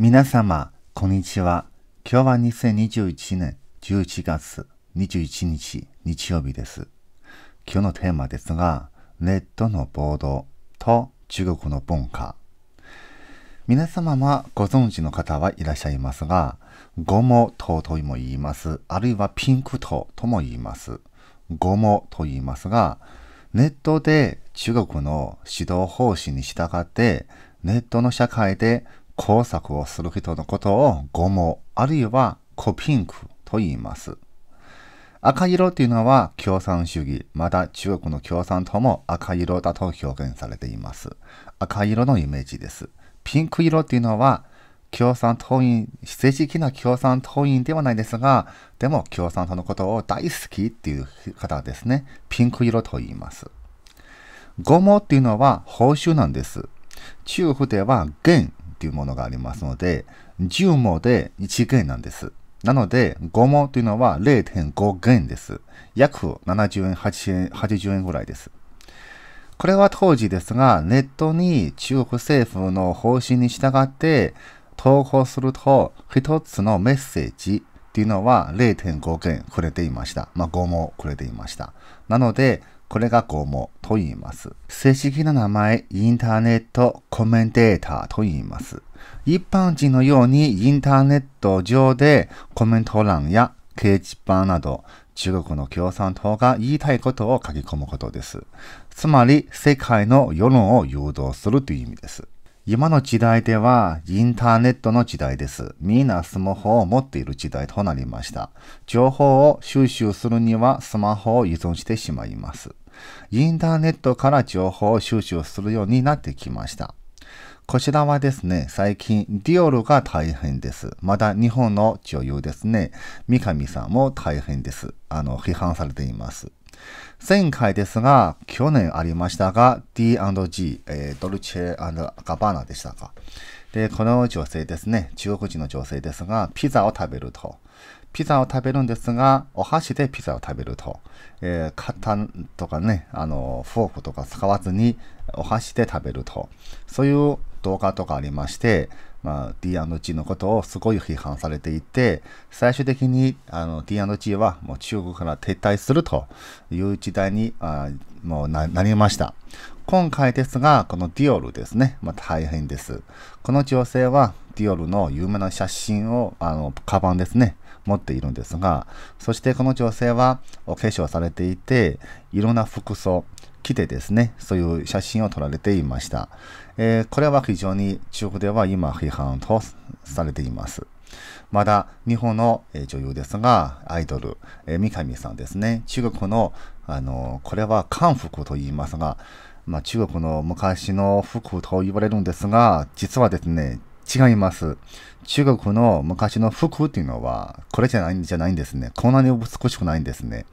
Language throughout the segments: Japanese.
皆様、こんにちは。今日は2021年11月21日日曜日です。今日のテーマですが、ネットの暴動と中国の文化。皆様はご存知の方はいらっしゃいますが、ゴモととも言います。あるいはピンクととも言います。ゴモと言いますが、ネットで中国の指導方針に従って、ネットの社会で工作をする人のことをゴモあるいはコピンクと言います。赤色っていうのは共産主義、また中国の共産党も赤色だと表現されています。赤色のイメージです。ピンク色っていうのは共産党員、政治的な共産党員ではないですが、でも共産党のことを大好きっていう方ですね。ピンク色と言います。ゴモっていうのは報酬なんです。中国では元っていうものがありますので、10毛で1元なんです。なので、5毛というのは0.5元です。約70円、80円、80円ぐらいです。これは当時ですが、ネットに中国政府の方針に従って投稿すると、一つのメッセージっていうのは0.5元くれていました。まあ、5もくれていました。なので、これがうもと言います。正式な名前、インターネットコメンテーターと言います。一般人のようにインターネット上でコメント欄や掲示板など中国の共産党が言いたいことを書き込むことです。つまり世界の世論を誘導するという意味です。今の時代ではインターネットの時代です。みんなスマホを持っている時代となりました。情報を収集するにはスマホを依存してしまいます。インターネットから情報を収集するようになってきました。こちらはですね、最近ディオールが大変です。また日本の女優ですね、三上さんも大変です。あの、批判されています。前回ですが、去年ありましたが、D&G、えー、ドルチェガバーナでしたか。で、この女性ですね、中国人の女性ですが、ピザを食べると。ピザを食べるんですが、お箸でピザを食べると。えー、型とかね、あの、フォークとか使わずに、お箸で食べると。そういう動画とかありまして、まあ、D&G のことをすごい批判されていて、最終的にあの D&G はもう中国から撤退するという時代にあもうなりました。今回ですが、このディオルですね。まあ、大変です。この女性はディオルの有名な写真を、あの、カバンですね、持っているんですが、そしてこの女性はお化粧されていて、いろんな服装、来てですね、そういう写真を撮られていました。えー、これは非常に中国では今批判とされています。まだ日本の女優ですが、アイドル、えー、三上さんですね、中国の、あのー、これは韓服と言いますが、まあ、中国の昔の服と言われるんですが、実はですね、違います。中国の昔の服っていうのは、これじゃないんじゃないんですね。こんなに美しくないんですね。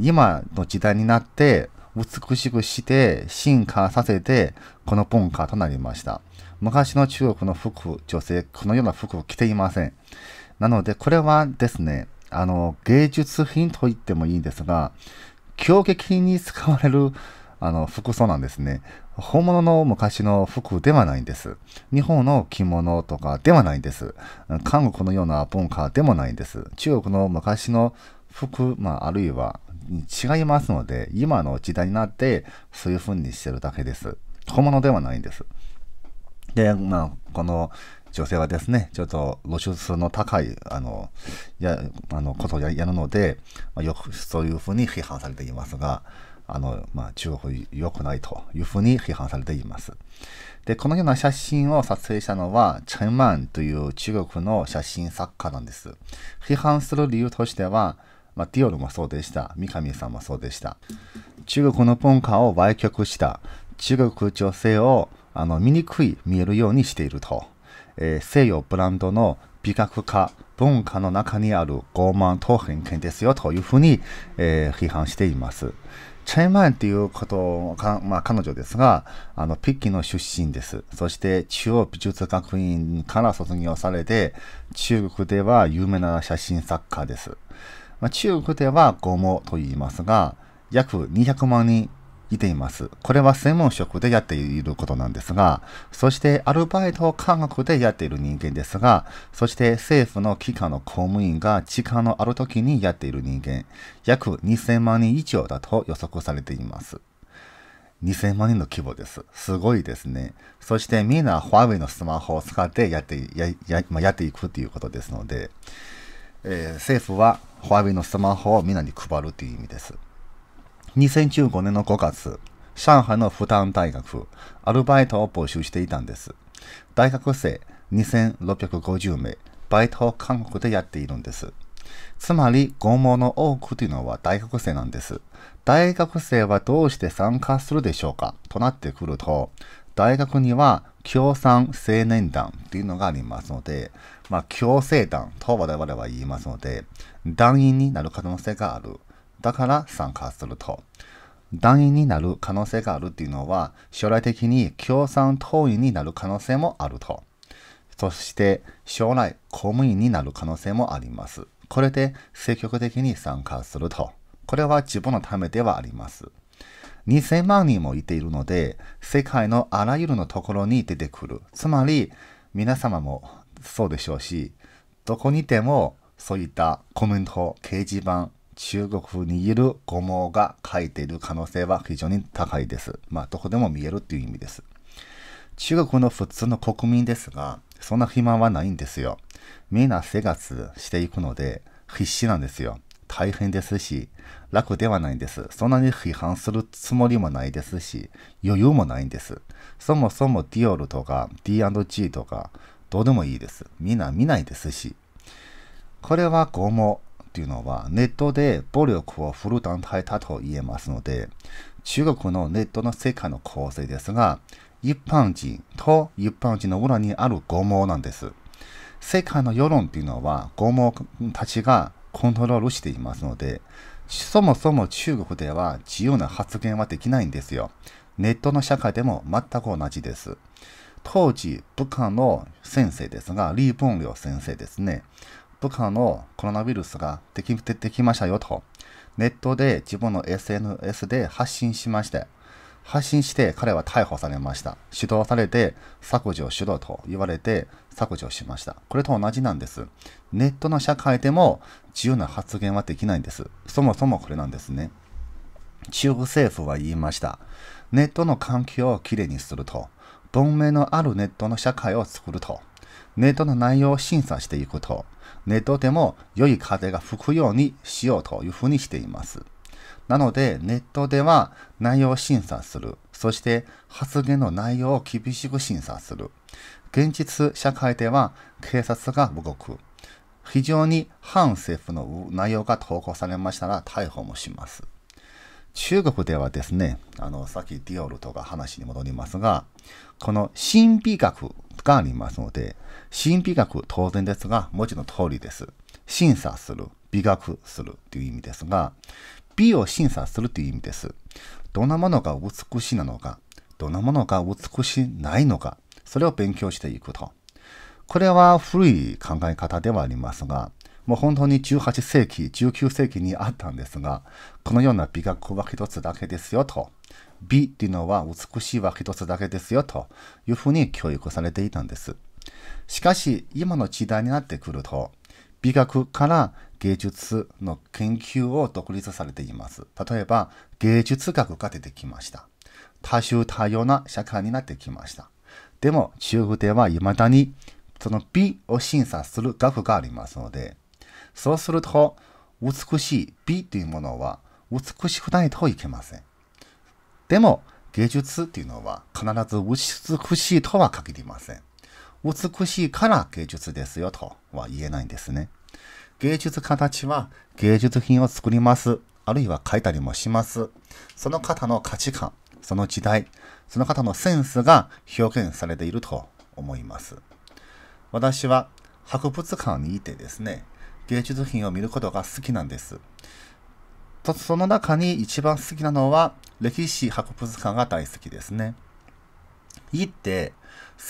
今の時代になって、美しくして進化させてこの文化となりました。昔の中国の服、女性、このような服を着ていません。なので、これはですね、あの、芸術品と言ってもいいんですが、強撃品に使われるあの服装なんですね。本物の昔の服ではないんです。日本の着物とかではないんです。韓国のような文化でもないんです。中国の昔の服、まあ、あるいは違いますので、今の時代になって、そういう風にしてるだけです。小物ではないんです。で、まあ、この女性はですね、ちょっと露出の高い、あの、や、あの、ことをやるので、まあ、よくそういう風に批判されていますが、あの、まあ、中国良くないという風に批判されています。で、このような写真を撮影したのは、チェンマンという中国の写真作家なんです。批判する理由としては、まあ、ディオルもそうでした。三上さんもそうでした。中国の文化を売却した。中国女性をあの醜い見えるようにしていると。えー、西洋ブランドの美学化、文化の中にある傲慢と偏見ですよというふうに、えー、批判しています。チャイマンっていうことか、まあ、彼女ですが、あの、北京の出身です。そして、中央美術学院から卒業されて、中国では有名な写真作家です。まあ、中国ではゴモと言いますが、約200万人いています。これは専門職でやっていることなんですが、そしてアルバイト科学でやっている人間ですが、そして政府の機関の公務員が時間のある時にやっている人間、約2000万人以上だと予測されています。2000万人の規模です。すごいですね。そしてみんなファーウェイのスマホを使ってやってやややっていくということですので、えー、政府はファビのスマホをみんなに配るという意味です。2015年の5月、上海の普段大学、アルバイトを募集していたんです。大学生2650名、バイトを韓国でやっているんです。つまり、拷問の多くというのは大学生なんです。大学生はどうして参加するでしょうかとなってくると、大学には共産青年団というのがありますので、まあ、強制団と我々は言いますので、団員になる可能性がある。だから参加すると。団員になる可能性があるっていうのは、将来的に共産党員になる可能性もあると。そして、将来公務員になる可能性もあります。これで積極的に参加すると。これは自分のためではあります。2000万人もいているので、世界のあらゆるのところに出てくる。つまり、皆様もそうでしょうし、どこにてもそういったコメント、掲示板、中国にいる語毛が書いている可能性は非常に高いです。まあ、どこでも見えるっていう意味です。中国の普通の国民ですが、そんな暇はないんですよ。みんな生活していくので、必死なんですよ。大変ですし、楽ではないんです。そんなに批判するつもりもないですし、余裕もないんです。そもそもディオールとか D&G とか、どうでもいいです。みんな見ないですし。これは拷問っていうのはネットで暴力を振る団体だと言えますので、中国のネットの世界の構成ですが、一般人と一般人の裏にある拷問なんです。世界の世論っていうのは拷問たちがコントロールしていますので、そもそも中国では自由な発言はできないんですよ。ネットの社会でも全く同じです。当時、部下の先生ですが、リー・ボンリョ先生ですね。部下のコロナウイルスができ出てきましたよと。ネットで自分の SNS で発信しまして、発信して彼は逮捕されました。指導されて削除しろと言われて削除しました。これと同じなんです。ネットの社会でも自由な発言はできないんです。そもそもこれなんですね。中国政府は言いました。ネットの環境をきれいにすると。文明のあるネットの社会を作ると、ネットの内容を審査していくと、ネットでも良い風が吹くようにしようというふうにしています。なので、ネットでは内容を審査する。そして発言の内容を厳しく審査する。現実社会では警察が動く。非常に反政府の内容が投稿されましたら逮捕もします。中国ではですね、あの、さっきディオールとか話に戻りますが、この神秘学がありますので、神秘学当然ですが、文字の通りです。審査する、美学するという意味ですが、美を審査するという意味です。どんなものが美しいなのか、どんなものが美しないのか、それを勉強していくと。これは古い考え方ではありますが、もう本当に18世紀、19世紀にあったんですが、このような美学は一つだけですよと、美っていうのは美しいは一つだけですよというふうに教育されていたんです。しかし、今の時代になってくると、美学から芸術の研究を独立されています。例えば、芸術学が出てきました。多種多様な社会になってきました。でも、中国では未だにその美を審査する学がありますので、そうすると、美しい美というものは美しくないといけません。でも、芸術っていうのは必ず美しいとは限りません。美しいから芸術ですよとは言えないんですね。芸術家たちは芸術品を作ります。あるいは書いたりもします。その方の価値観、その時代、その方のセンスが表現されていると思います。私は博物館にいてですね、芸術品を見ることが好きなんです。とその中に一番好きなのは歴史博物館が大好きですね。いって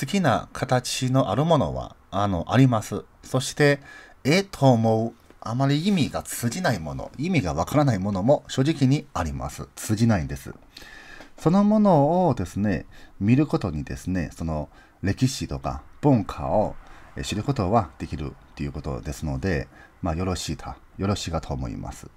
好きな形のあるものはあのあります。そしてええと思うあまり意味が通じないもの意味がわからないものも正直にあります。通じないんです。そのものをですね見ることにですねその歴史とか文化を知ることはできるということですのでまあ、よろしいか、よろしいかと思います。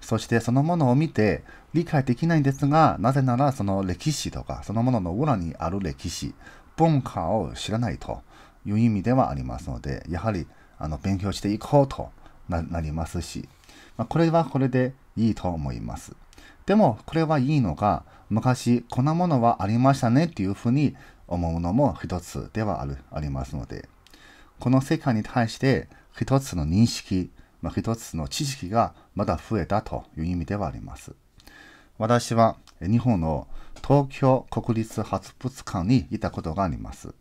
そしてそのものを見て理解できないんですが、なぜならその歴史とか、そのものの裏にある歴史、文化を知らないという意味ではありますので、やはりあの勉強していこうとなりますし、まあ、これはこれでいいと思います。でも、これはいいのが、昔こんなものはありましたねっていうふうに思うのも一つではあるありますので、この世界に対して一つの認識、まあ、一つの知識がまだ増えたという意味ではあります。私は日本の東京国立博物館にいたことがあります。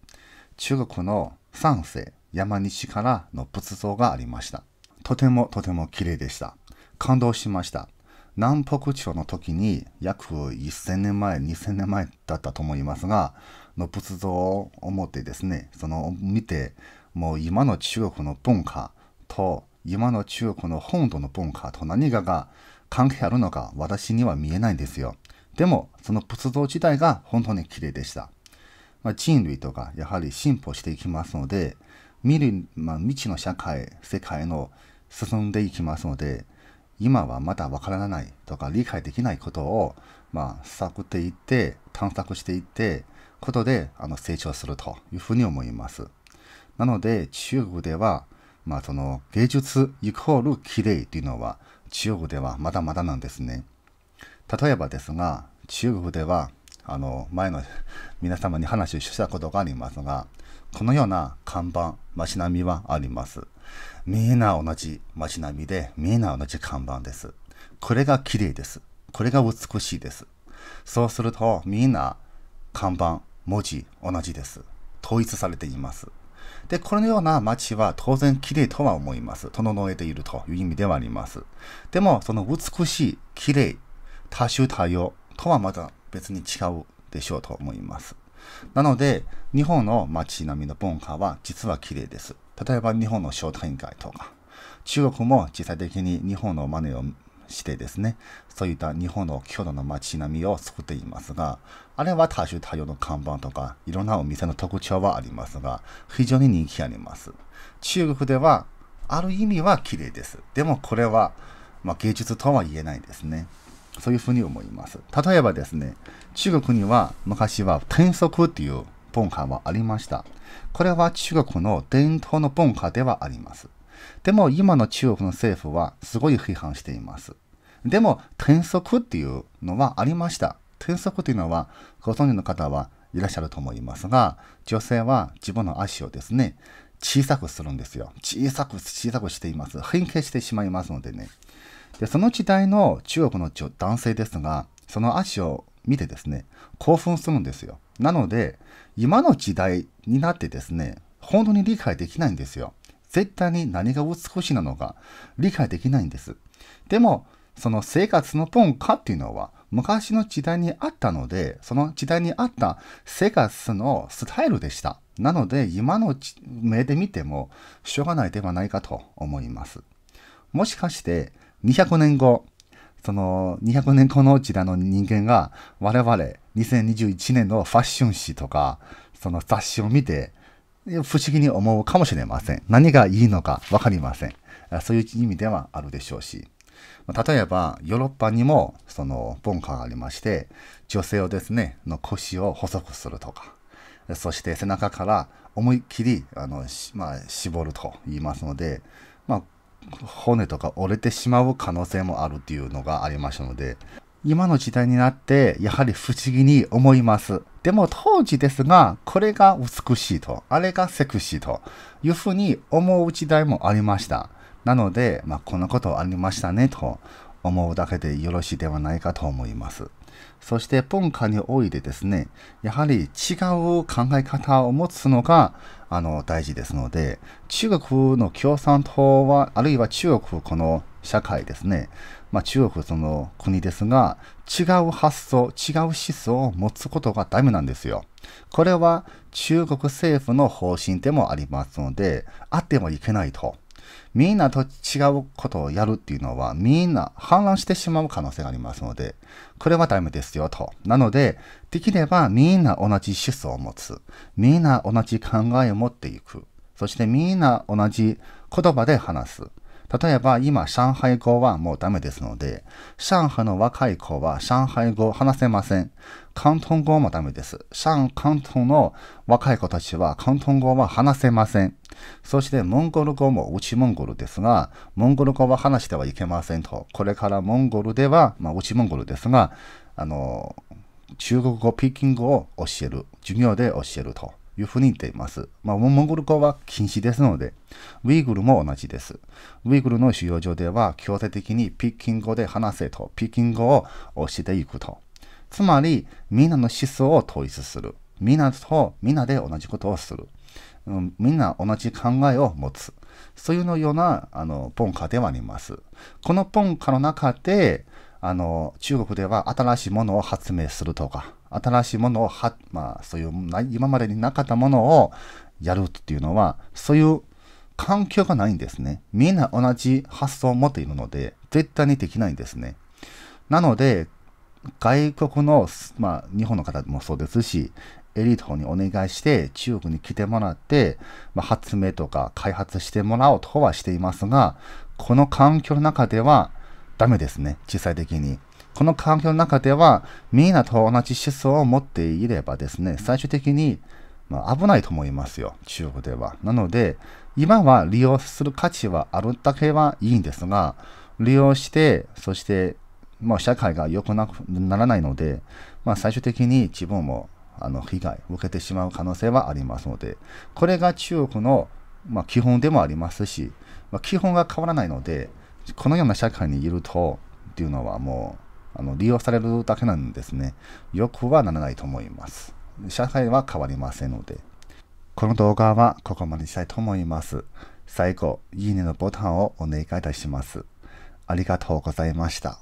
中国の三世山西からの仏像がありました。とてもとても綺麗でした。感動しました。南北朝の時に約1000年前、2000年前だったと思いますが、の仏像を思ってですね、その見てもう今の中国の文化と今の中国の本土の文化と何かが関係あるのか私には見えないんですよ。でも、その仏像自体が本当に綺麗でした。まあ、人類とかやはり進歩していきますので、見る、まあ、未知の社会、世界の進んでいきますので、今はまだわからないとか理解できないことを、まあ、探っていって、探索していって、ことで、あの、成長するというふうに思います。なので、中国では、まあ、その芸術イコール綺麗というのは、中国ではまだまだなんですね。例えばですが、中国では、あの、前の皆様に話をしたことがありますが、このような看板、街並みはあります。みんな同じ街並みで、みんな同じ看板です。これが綺麗です。これが美しいです。そうすると、みんな看板、文字、同じです。統一されています。で、このような街は当然綺麗とは思います。整えているという意味ではあります。でも、その美しい、綺麗、多種多様とはまた別に違うでしょうと思います。なので、日本の街並みの文化は実は綺麗です。例えば日本の商店街とか、中国も実際的に日本のマネをしてですね、そういった日本の郷土の街並みを作っていますが、あれは多種多様の看板とか、いろんなお店の特徴はありますが、非常に人気あります。中国では、ある意味は綺麗です。でもこれは、まあ、芸術とは言えないですね。そういうふうに思います。例えばですね、中国には昔は転足っていう文化はありました。これは中国の伝統の文化ではあります。でも今の中国の政府はすごい批判しています。でも転職っていうのはありました。転職というのはご存知の方はいらっしゃると思いますが、女性は自分の足をですね、小さくするんですよ。小さく小さくしています。変形してしまいますのでね。で、その時代の中国の男性ですが、その足を見てですね、興奮するんですよ。なので、今の時代になってですね、本当に理解できないんですよ。絶対に何が美しいなのか理解できないんです。でも、その生活の文化っていうのは昔の時代にあったので、その時代にあった生活のスタイルでした。なので、今の目で見てもしょうがないではないかと思います。もしかして200年後、その200年後の時代の人間が我々2021年のファッション誌とかその雑誌を見て不思議に思うかもしれません。何がいいのか分かりません。そういう意味ではあるでしょうし。例えば、ヨーロッパにもその文化がありまして、女性をですね、の腰を細くするとか、そして背中から思いっきり、あの、まあ、絞ると言いますので、まあ、骨とか折れてしまう可能性もあるっていうのがありましたので、今の時代になってやはり不思議に思います。でも当時ですが、これが美しいと、あれがセクシーというふうに思う時代もありました。なので、まあ、こんなことありましたねと思うだけでよろしいではないかと思います。そして文化においてですね、やはり違う考え方を持つのがあの大事ですので、中国の共産党は、あるいは中国この社会ですね、まあ、中国その国ですが、違う発想、違う思想を持つことがダメなんですよ。これは中国政府の方針でもありますので、あってもいけないと。みんなと違うことをやるっていうのは、みんな反乱してしまう可能性がありますので、これはダメですよと。なので、できればみんな同じ思想を持つ。みんな同じ考えを持っていく。そしてみんな同じ言葉で話す。例えば今、上海語はもうダメですので、上海の若い子は上海語を話せません。広東語もダメです。上広東の若い子たちは広東語は話せません。そしてモンゴル語も内モンゴルですが、モンゴル語は話してはいけませんと。これからモンゴルでは、まあ、内モンゴルですが、あの、中国語、ピキン語を教える、授業で教えると。いうふうに言っています。まあ、モンゴル語は禁止ですので、ウイグルも同じです。ウイグルの収容所では強制的にピッキング語で話せと、ピッキン語を教えていくと。つまり、みんなの思想を統一する。みんなと、みんなで同じことをする。うん、みんな同じ考えを持つ。そういうのようなあの文化ではあります。この文化の中で、あの中国では新しいものを発明するとか、新しいものをは、まあ、そういう今までになかったものをやるっていうのは、そういう環境がないんですね。みんな同じ発想を持っているので、絶対にできないんですね。なので、外国の、まあ、日本の方もそうですし、エリートにお願いして、中国に来てもらって、まあ、発明とか開発してもらおうとはしていますが、この環境の中ではダメですね、実際的に。この環境の中では、みんなと同じ思想を持っていればですね、最終的に、まあ、危ないと思いますよ、中国では。なので、今は利用する価値はあるだけはいいんですが、利用して、そして、まあ、社会が良くなくならないので、まあ、最終的に自分もあの被害を受けてしまう可能性はありますので、これが中国の、まあ、基本でもありますし、まあ、基本が変わらないので、このような社会にいると、っていうのはもうあの利用されるだけなんですね。よくはならないと思います。社会は変わりませんので。この動画はここまでしたいと思います。最後、いいねのボタンをお願いいたします。ありがとうございました。